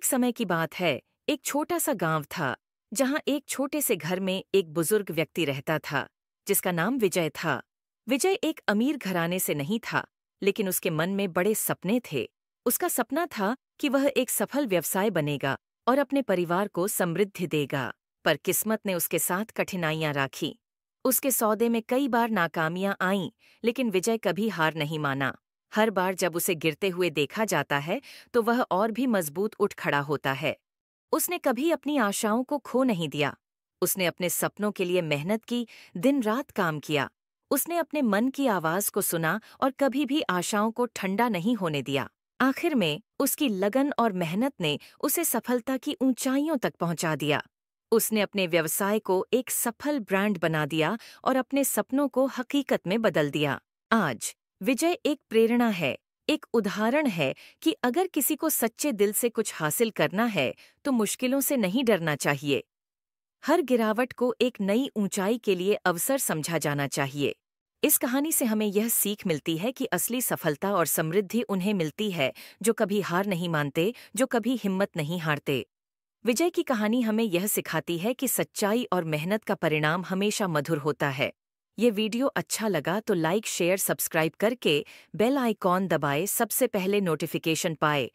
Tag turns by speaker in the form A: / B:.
A: एक समय की बात है एक छोटा सा गांव था जहां एक छोटे से घर में एक बुजुर्ग व्यक्ति रहता था जिसका नाम विजय था विजय एक अमीर घराने से नहीं था लेकिन उसके मन में बड़े सपने थे उसका सपना था कि वह एक सफल व्यवसाय बनेगा और अपने परिवार को समृद्धि देगा पर किस्मत ने उसके साथ कठिनाइयां राखी उसके सौदे में कई बार नाकामियां आईं लेकिन विजय कभी हार नहीं माना हर बार जब उसे गिरते हुए देखा जाता है तो वह और भी मजबूत उठ खड़ा होता है उसने कभी अपनी आशाओं को खो नहीं दिया उसने अपने सपनों के लिए मेहनत की दिन रात काम किया उसने अपने मन की आवाज को सुना और कभी भी आशाओं को ठंडा नहीं होने दिया आखिर में उसकी लगन और मेहनत ने उसे सफलता की ऊंचाइयों तक पहुंचा दिया उसने अपने व्यवसाय को एक सफल ब्रांड बना दिया और अपने सपनों को हकीकत में बदल दिया आज विजय एक प्रेरणा है एक उदाहरण है कि अगर किसी को सच्चे दिल से कुछ हासिल करना है तो मुश्किलों से नहीं डरना चाहिए हर गिरावट को एक नई ऊंचाई के लिए अवसर समझा जाना चाहिए इस कहानी से हमें यह सीख मिलती है कि असली सफलता और समृद्धि उन्हें मिलती है जो कभी हार नहीं मानते जो कभी हिम्मत नहीं हारते विजय की कहानी हमें यह सिखाती है कि सच्चाई और मेहनत का परिणाम हमेशा मधुर होता है ये वीडियो अच्छा लगा तो लाइक शेयर सब्सक्राइब करके बेल आइकॉन दबाए सबसे पहले नोटिफिकेशन पाए